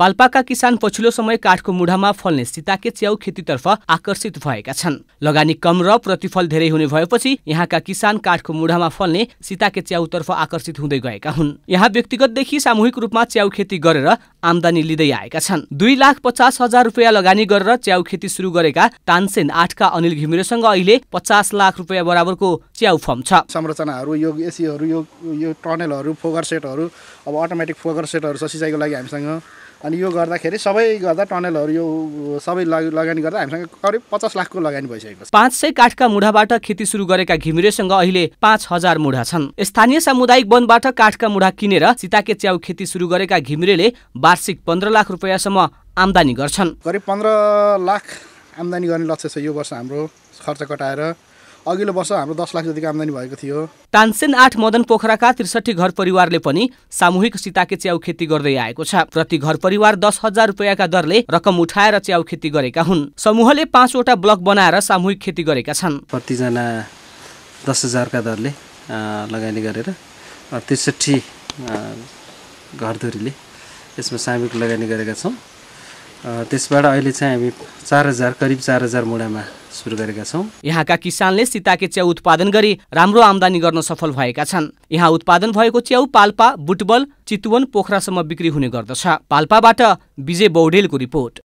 पाल्पाका किसान पछिल्लो समय काठको मुढामा फल्ने सीताके च्याउ खेतीतर्फ आकर्षित भएका छन् लगानी कम र प्रतिफल धेरै हुने भएपछि यहाँका किसान काठको मुढामा फल्ने सीताके च्याउतर्फ आकर्षित हुँदै गएका हुन् यहाँ व्यक्तिगतदेखि सामूहिक रूपमा च्याउ खेती गरेर आमदानी लिँदै आएका छन् दुई लाख पचास हजार रुपियाँ लगानी गरेर च्याउ खेती सुरु गरेका तानसेन आठका अनिल घिमिरेसँग अहिले पचास लाख रुपियाँ बराबरको च्याउ फर्म छ संरचनाहरू यो एसीहरू यो यो टनेलहरू फोगर सेटहरू अब अटोमेटिक फोगर सेटहरू छ सिँचाइको लागि हामीसँग अनि यो गर्दाखेरि सबै गर्दा टनेलहरू यो सबै लगानी गर्दा हामीसँग करिब पचास लाखको लगानी भइसकेको छ पाँच सय काठका मुढाबाट खेती सुरु गरेका घिमिरेसँग अहिले पाँच हजार मुढा छन् स्थानीय सामुदायिक वनबाट काठका मुढा किनेर सीताके च्याउ खेती सुरु गरेका घिमिरेले वार्षिक पन्ध्र लाख रुपियाँसम्म आम्दानी गर्छन् करिब पन्ध्र लाख आम्दानी गर्ने लक्ष्य छ यो वर्ष हाम्रो खर्च कटाएर अघिल्लो वर्ष हाम्रो दस लाख जतिको आम्दानी भएको थियो तानसेन आठ मदन पोखराका त्रिसठी घर परिवारले पनि सामूहिक सीताके च्याउ खेती गर्दै आएको छ प्रति घर परिवार दस हजार रुपियाँका दरले रकम उठाएर च्याउ खेती गरेका हुन् समूहले पाँचवटा ब्लक बनाएर सामूहिक खेती गरेका छन् प्रतिजना दस हजारका दरले लगानी गरेर त्रिसठी घरधुरीले त्यसमा सामूहिक लगानी गरेका छौँ त्यसबाट अहिले चाहिँ हामी चार हजार करिब चार हजार मुढामा सुरु गरेका छौँ यहाँका किसानले सिताके च्याउ उत्पादन गरी राम्रो आमदानी गर्न सफल भएका छन् यहाँ उत्पादन भएको च्याउ पाल्पा बुटबल चितवन पोखरासम्म बिक्री हुने गर्दछ पाल्पाबाट विजय बौडेलको रिपोर्ट